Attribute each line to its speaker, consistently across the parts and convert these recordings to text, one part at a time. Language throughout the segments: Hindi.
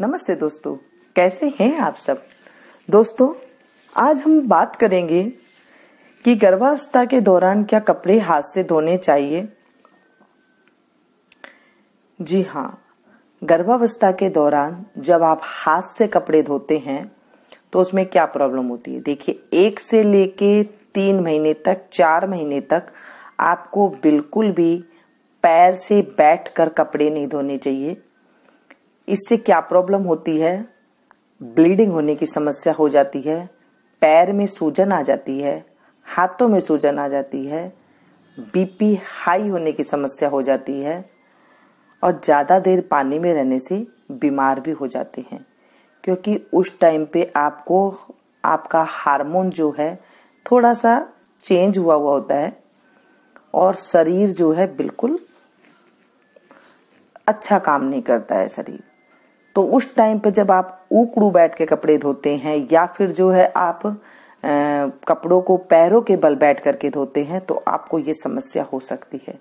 Speaker 1: नमस्ते दोस्तों कैसे हैं आप सब दोस्तों आज हम बात करेंगे कि गर्भावस्था के दौरान क्या कपड़े हाथ से धोने चाहिए जी हाँ गर्भावस्था के दौरान जब आप हाथ से कपड़े धोते हैं तो उसमें क्या प्रॉब्लम होती है देखिए एक से लेके तीन महीने तक चार महीने तक आपको बिल्कुल भी पैर से बैठकर कपड़े नहीं धोने चाहिए इससे क्या प्रॉब्लम होती है ब्लीडिंग होने की समस्या हो जाती है पैर में सूजन आ जाती है हाथों में सूजन आ जाती है बीपी हाई होने की समस्या हो जाती है और ज़्यादा देर पानी में रहने से बीमार भी हो जाते हैं क्योंकि उस टाइम पे आपको आपका हार्मोन जो है थोड़ा सा चेंज हुआ हुआ होता है और शरीर जो है बिल्कुल अच्छा काम नहीं करता है शरीर तो उस टाइम पे जब आप उकड़ू बैठ के कपड़े धोते हैं या फिर जो है आप आ, कपड़ों को पैरों के बल बैठ करके धोते हैं तो आपको ये समस्या हो सकती है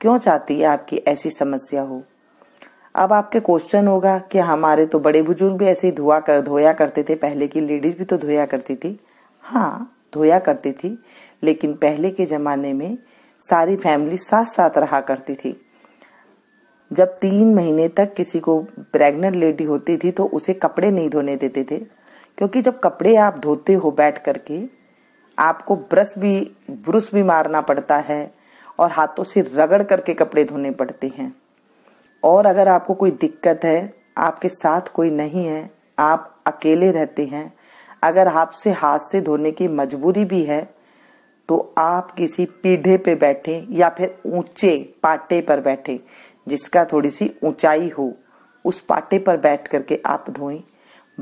Speaker 1: क्यों चाहती है आपकी ऐसी समस्या हो अब आपके क्वेश्चन होगा कि हमारे तो बड़े बुजुर्ग भी ऐसे ही धुआ कर धोया करते थे पहले की लेडीज भी तो धोया करती थी हाँ धोया करती थी लेकिन पहले के जमाने में सारी फैमिली साथ साथ रहा करती थी जब तीन महीने तक किसी को प्रेग्नेंट लेडी होती थी तो उसे कपड़े नहीं धोने देते थे क्योंकि जब कपड़े आप धोते हो बैठ करके आपको ब्रश भी ब्रुश भी मारना पड़ता है और हाथों से रगड़ करके कपड़े धोने पड़ते हैं और अगर आपको कोई दिक्कत है आपके साथ कोई नहीं है आप अकेले रहते हैं अगर आपसे हाथ से धोने की मजबूरी भी है तो आप किसी पीढ़े पे बैठे या फिर ऊंचे पाटे पर बैठे जिसका थोड़ी सी ऊंचाई हो उस पाटे पर बैठ करके आप धोएं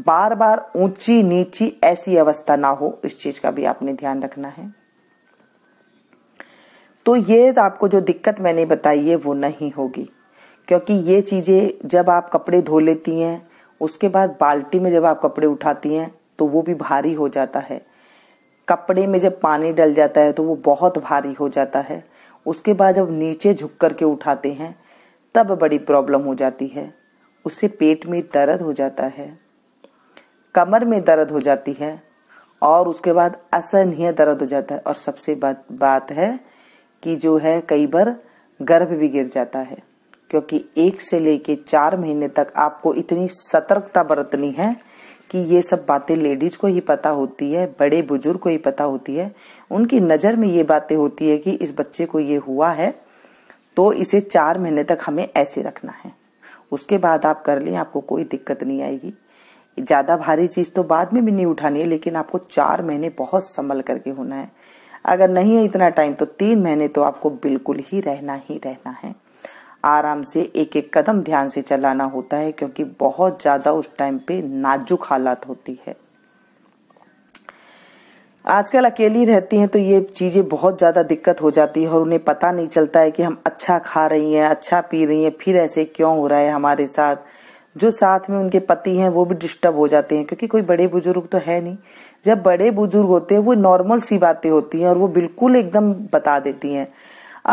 Speaker 1: बार बार ऊंची नीची ऐसी अवस्था ना हो इस चीज का भी आपने ध्यान रखना है तो ये आपको जो दिक्कत मैंने बताई है वो नहीं होगी क्योंकि ये चीजें जब आप कपड़े धो लेती हैं उसके बाद बाल्टी में जब आप कपड़े उठाती हैं तो वो भी भारी हो जाता है कपड़े में जब पानी डल जाता है तो वो बहुत भारी हो जाता है उसके बाद जब नीचे झुक करके उठाते हैं तब बड़ी प्रॉब्लम हो जाती है उसे पेट में दर्द हो जाता है कमर में दर्द हो जाती है और उसके बाद असहनीय दर्द हो जाता है और सबसे बात बात है कि जो है कई बार गर्भ भी गिर जाता है क्योंकि एक से लेके चार महीने तक आपको इतनी सतर्कता बरतनी है कि ये सब बातें लेडीज को ही पता होती है बड़े बुजुर्ग को ही पता होती है उनकी नज़र में ये बातें होती है कि इस बच्चे को ये हुआ है तो इसे चार महीने तक हमें ऐसे रखना है उसके बाद आप कर लें आपको कोई दिक्कत नहीं आएगी ज़्यादा भारी चीज़ तो बाद में भी नहीं उठानी है लेकिन आपको चार महीने बहुत संभल करके होना है अगर नहीं है इतना टाइम तो तीन महीने तो आपको बिल्कुल ही रहना ही रहना है आराम से एक एक कदम ध्यान से चलाना होता है क्योंकि बहुत ज़्यादा उस टाइम पे नाजुक हालात होती है आजकल अकेली रहती हैं तो ये चीज़ें बहुत ज़्यादा दिक्कत हो जाती है और उन्हें पता नहीं चलता है कि हम अच्छा खा रही हैं अच्छा पी रही हैं फिर ऐसे क्यों हो रहा है हमारे साथ जो साथ में उनके पति हैं वो भी डिस्टर्ब हो जाते हैं क्योंकि कोई बड़े बुजुर्ग तो है नहीं जब बड़े बुजुर्ग होते हैं वो नॉर्मल सी बातें होती हैं और वो बिल्कुल एकदम बता देती हैं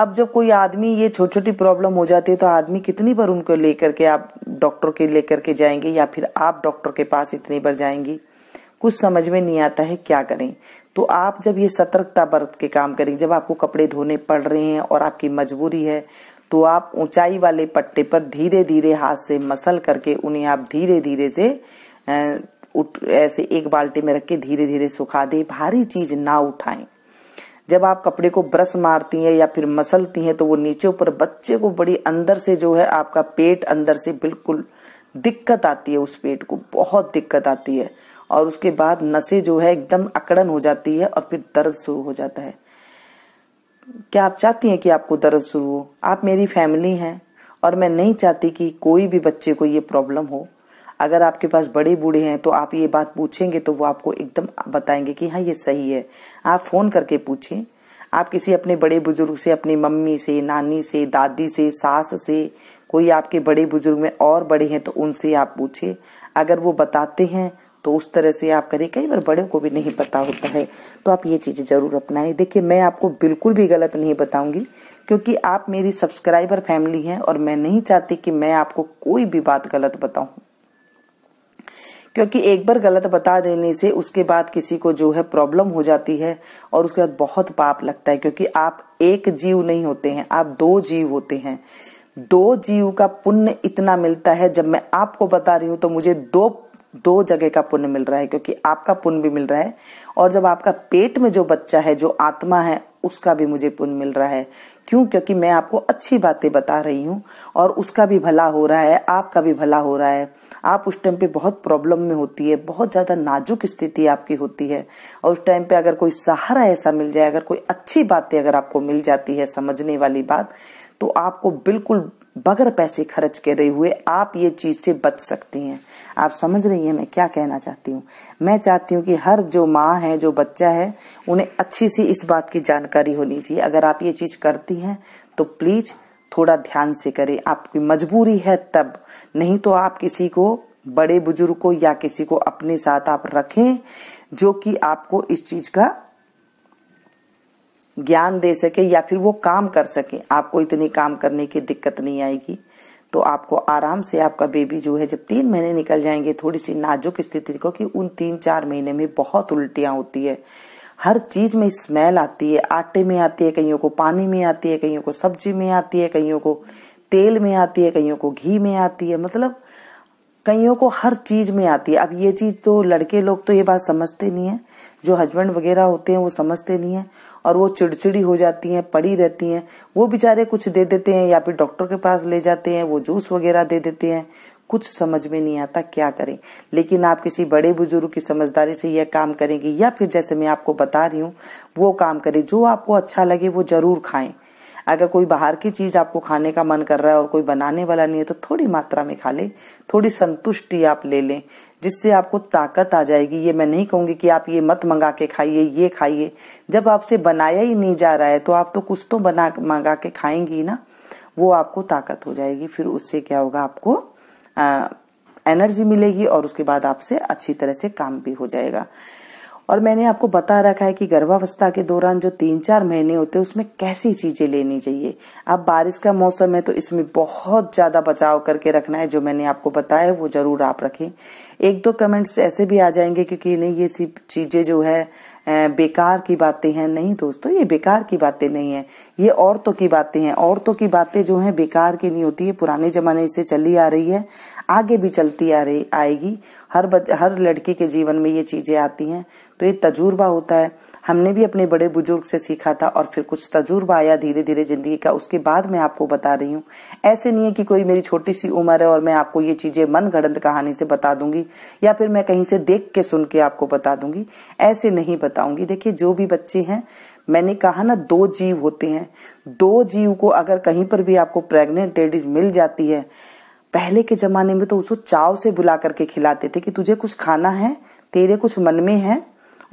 Speaker 1: अब जब कोई आदमी ये छोटी छोटी प्रॉब्लम हो जाती है तो आदमी कितनी बार उनको लेकर के आप डॉक्टर के लेकर के जाएंगे या फिर आप डॉक्टर के पास इतनी बार जाएंगी कुछ समझ में नहीं आता है क्या करें तो आप जब ये सतर्कता बरत के काम करें जब आपको कपड़े धोने पड़ रहे हैं और आपकी मजबूरी है तो आप ऊंचाई वाले पट्टे पर धीरे धीरे हाथ से मसल करके उन्हें आप धीरे धीरे से उठ ऐसे एक बाल्टी में रख के धीरे धीरे सुखा दे भारी चीज ना उठाएं जब आप कपड़े को ब्रश मारती हैं या फिर मसलती हैं तो वो नीचे ऊपर बच्चे को बड़ी अंदर से जो है आपका पेट अंदर से बिल्कुल दिक्कत आती है उस पेट को बहुत दिक्कत आती है और उसके बाद नसें जो है एकदम अकड़न हो जाती है और फिर दर्द शुरू हो जाता है क्या आप चाहती हैं कि आपको दर्द शुरू हो आप मेरी फैमिली हैं और मैं नहीं चाहती कि कोई भी बच्चे को ये प्रॉब्लम हो अगर आपके पास बड़े बूढ़े हैं तो आप ये बात पूछेंगे तो वो आपको एकदम बताएंगे कि हाँ ये सही है आप फ़ोन करके पूछें आप किसी अपने बड़े बुजुर्ग से अपनी मम्मी से नानी से दादी से सास से कोई आपके बड़े बुजुर्ग में और बड़े हैं तो उनसे आप पूछें अगर वो बताते हैं तो उस तरह से आप करें कई बार बड़े को भी नहीं पता होता है तो आप ये चीज़ें ज़रूर अपनाएं देखिए मैं आपको बिल्कुल भी गलत नहीं बताऊंगी क्योंकि आप मेरी सब्सक्राइबर फैमिली हैं और मैं नहीं चाहती कि मैं आपको कोई भी बात गलत बताऊं क्योंकि एक बार गलत बता देने से उसके बाद किसी को जो है प्रॉब्लम हो जाती है और उसके बाद बहुत पाप लगता है क्योंकि आप एक जीव नहीं होते हैं आप दो जीव होते हैं दो जीव का पुण्य इतना मिलता है जब मैं आपको बता रही हूं तो मुझे दो दो जगह का पुण्य मिल रहा है क्योंकि आपका पुण्य भी मिल रहा है और जब आपका पेट में जो बच्चा है जो आत्मा है उसका भी मुझे पुण्य मिल रहा है क्यों क्योंकि मैं आपको अच्छी बातें बता रही हूँ और उसका भी भला हो रहा है आपका भी भला हो रहा है आप उस टाइम पे बहुत प्रॉब्लम में होती है बहुत ज़्यादा नाजुक स्थिति आपकी होती है और उस टाइम पे अगर कोई सहारा ऐसा मिल जाए अगर कोई अच्छी बातें अगर आपको मिल जाती है समझने वाली बात तो आपको बिल्कुल बगैर पैसे खर्च करे हुए आप ये चीज़ से बच सकती हैं आप समझ रही हैं मैं क्या कहना चाहती हूँ मैं चाहती हूँ कि हर जो माँ है जो बच्चा है उन्हें अच्छी सी इस बात की जानकारी होनी चाहिए अगर आप ये चीज़ करती हैं तो प्लीज़ थोड़ा ध्यान से करें आपकी मजबूरी है तब नहीं तो आप किसी को बड़े बुजुर्ग को या किसी को अपने साथ आप रखें जो कि आपको इस चीज़ का ज्ञान दे सके या फिर वो काम कर सके आपको इतनी काम करने की दिक्कत नहीं आएगी तो आपको आराम से आपका बेबी जो है जब तीन महीने निकल जाएंगे थोड़ी सी नाजुक स्थिति को कि उन तीन चार महीने में बहुत उल्टियां होती है हर चीज में स्मेल आती है आटे में आती है कईयों को पानी में आती है कईयों को सब्जी में आती है कईयों को तेल में आती है कईयों को घी में आती है मतलब कईयों को हर चीज में आती है अब ये चीज तो लड़के लोग तो ये बात समझते नहीं है जो हस्बैंड वगैरह होते हैं वो समझते नहीं है और वो चिड़चिड़ी हो जाती हैं पड़ी रहती हैं वो बेचारे कुछ दे देते हैं या फिर डॉक्टर के पास ले जाते हैं वो जूस वगैरह दे देते हैं कुछ समझ में नहीं आता क्या करें लेकिन आप किसी बड़े बुजुर्ग की समझदारी से यह काम करेंगे या फिर जैसे मैं आपको बता रही हूँ वो काम करें जो आपको अच्छा लगे वो जरूर खाएं अगर कोई बाहर की चीज आपको खाने का मन कर रहा है और कोई बनाने वाला नहीं है तो थोड़ी मात्रा में खा ले थोड़ी संतुष्टि आप ले लें जिससे आपको ताकत आ जाएगी ये मैं नहीं कहूंगी कि आप ये मत मंगा के खाइए ये खाइए जब आपसे बनाया ही नहीं जा रहा है तो आप तो कुछ तो बना मंगा के खाएंगी ना वो आपको ताकत हो जाएगी फिर उससे क्या होगा आपको आ, एनर्जी मिलेगी और उसके बाद आपसे अच्छी तरह से काम भी हो जाएगा और मैंने आपको बता रखा है कि गर्भावस्था के दौरान जो तीन चार महीने होते हैं उसमें कैसी चीजें लेनी चाहिए अब बारिश का मौसम है तो इसमें बहुत ज्यादा बचाव करके रखना है जो मैंने आपको बताया वो जरूर आप रखें एक दो कमेंट्स ऐसे भी आ जाएंगे क्योंकि नहीं ये चीजें जो है बेकार की बातें हैं नहीं दोस्तों ये बेकार की बातें नहीं है ये औरतों की बातें हैं औरतों की बातें जो हैं बेकार की नहीं होती है पुराने जमाने से चली आ रही है आगे भी चलती आ रही आएगी हर बच, हर लड़की के जीवन में ये चीज़ें आती हैं तो ये तजुर्बा होता है हमने भी अपने बड़े बुजुर्ग से सीखा था और फिर कुछ तजुर्बा आया धीरे धीरे जिंदगी का उसके बाद मैं आपको बता रही हूँ ऐसे नहीं है कि कोई मेरी छोटी सी उम्र है और मैं आपको ये चीजें मन गणत कहानी से बता दूंगी या फिर मैं कहीं से देख के सुन के आपको बता दूंगी ऐसे नहीं बता बताऊंगी देखिए जो भी बच्चे हैं मैंने कहा ना दो जीव होते हैं दो जीव को अगर कहीं पर भी आपको प्रेग्नेंट लेडीज मिल जाती है पहले के जमाने में तो उसको चाव से बुला करके खिलाते थे कि तुझे कुछ खाना है तेरे कुछ मन में है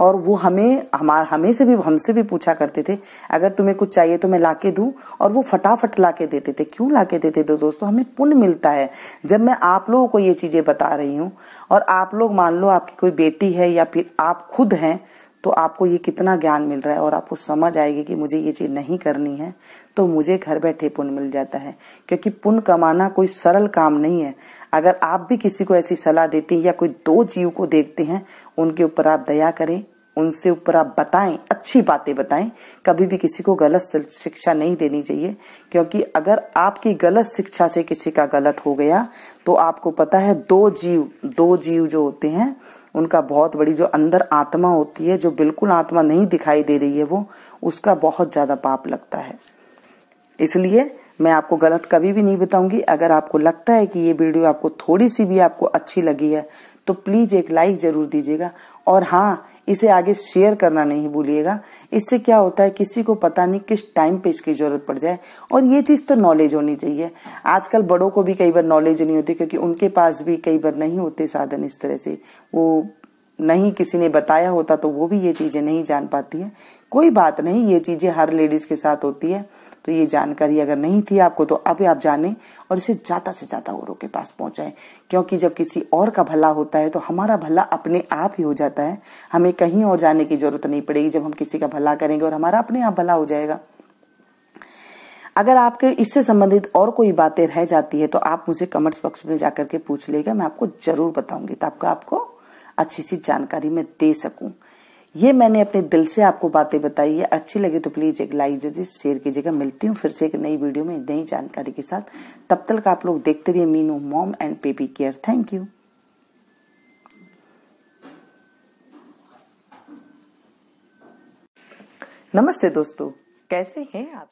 Speaker 1: और वो हमें हमार हमें से भी हमसे भी पूछा करते थे अगर तुम्हें कुछ चाहिए तो मैं ला के दूँ और वो फटाफट ला के देते थे क्यों ला के देते थे दोस्तों हमें पुण्य मिलता है जब मैं आप लोगों को ये चीज़ें बता रही हूँ और आप लोग मान लो आपकी कोई बेटी है या फिर आप खुद हैं तो आपको ये कितना ज्ञान मिल रहा है और आपको समझ आएगी कि मुझे ये चीज नहीं करनी है तो मुझे घर बैठे पुण्य मिल जाता है क्योंकि पुण्य कमाना कोई सरल काम नहीं है अगर आप भी किसी को ऐसी सलाह देते हैं या कोई दो जीव को देखते हैं उनके ऊपर आप दया करें उनसे ऊपर आप बताएं अच्छी बातें बताएं कभी भी किसी को गलत शिक्षा नहीं देनी चाहिए क्योंकि अगर आपकी गलत शिक्षा से किसी का गलत हो गया तो आपको पता है दो जीव दो जीव जो होते हैं उनका बहुत बड़ी जो अंदर आत्मा होती है जो बिल्कुल आत्मा नहीं दिखाई दे रही है वो उसका बहुत ज़्यादा पाप लगता है इसलिए मैं आपको गलत कभी भी नहीं बताऊंगी अगर आपको लगता है कि ये वीडियो आपको थोड़ी सी भी आपको अच्छी लगी है तो प्लीज़ एक लाइक ज़रूर दीजिएगा और हाँ इसे आगे शेयर करना नहीं भूलिएगा इससे क्या होता है किसी को पता नहीं किस टाइम पे इसकी जरूरत पड़ जाए और ये चीज़ तो नॉलेज होनी चाहिए आजकल बड़ों को भी कई बार नॉलेज नहीं होती क्योंकि उनके पास भी कई बार नहीं होते साधन इस तरह से वो नहीं किसी ने बताया होता तो वो भी ये चीज़ें नहीं जान पाती है कोई बात नहीं ये चीज़ें हर लेडीज़ के साथ होती है तो ये जानकारी अगर नहीं थी आपको तो अभी आप जाने और इसे ज़्यादा से ज़्यादा औरों के पास पहुंचाए क्योंकि जब किसी और का भला होता है तो हमारा भला अपने आप ही हो जाता है हमें कहीं और जाने की ज़रूरत नहीं पड़ेगी जब हम किसी का भला करेंगे और हमारा अपने आप भला हो जाएगा अगर आपके इससे संबंधित और कोई बातें रह जाती है तो आप मुझे कमेंट्स बॉक्स में जाकर के पूछ लेगा मैं आपको जरूर बताऊंगी ताकि आपको अच्छी सी जानकारी मैं दे सकूं ये मैंने अपने दिल से आपको बातें बताई है अच्छी लगे तो प्लीज एक लाइक दीजिए शेयर कीजिएगा मिलती हूँ फिर से एक नई वीडियो में नई जानकारी के साथ तब तक आप लोग देखते रहिए Meenu mom and baby care thank you नमस्ते दोस्तों कैसे हैं आप